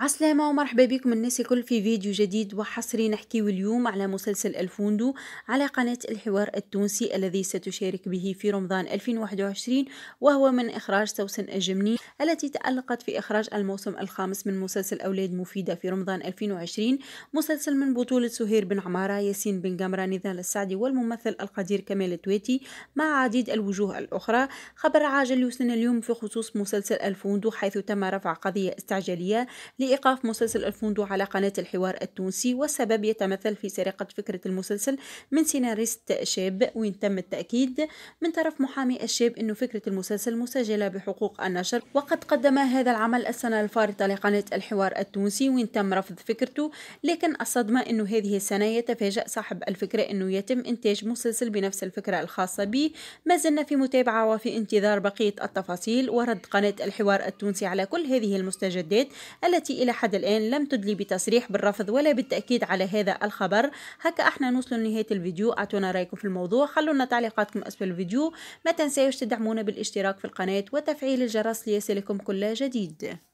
عسلامة ومرحبا بكم الناس الكل في فيديو جديد وحصري نحكيه اليوم على مسلسل الفوندو على قناة الحوار التونسي الذي ستشارك به في رمضان 2021 وهو من إخراج سوسن الجمني التي تألقت في إخراج الموسم الخامس من مسلسل أولاد مفيدة في رمضان 2020 مسلسل من بطولة سهير بن عمارة ياسين بن قمرة نضال السعدي والممثل القدير كمال التويتي مع عديد الوجوه الأخرى خبر عاجل يوصلنا اليوم في خصوص مسلسل الفوندو حيث تم رفع قضية استعجالية لإيقاف مسلسل الفندو على قناة الحوار التونسي والسبب يتمثل في سرقة فكرة المسلسل من سيناريست شاب وين تم التأكيد من طرف محامي الشاب أن فكرة المسلسل مسجلة بحقوق النشر وقد قدم هذا العمل السنة الفارطة لقناة الحوار التونسي وين تم رفض فكرته لكن الصدمة أنه هذه السنة يتفاجأ صاحب الفكرة أنه يتم إنتاج مسلسل بنفس الفكرة الخاصة به ما زلنا في متابعة وفي انتظار بقية التفاصيل ورد قناة الحوار التونسي على كل هذه المستجدات التي التي إلى حد الآن لم تدلي بتصريح بالرفض ولا بالتأكيد على هذا الخبر هكا احنا نوصل لنهاية الفيديو أعطونا رأيكم في الموضوع خلونا تعليقاتكم أسفل الفيديو ما تنسيوش تدعمونا بالاشتراك في القناة وتفعيل الجرس ليصلكم كل جديد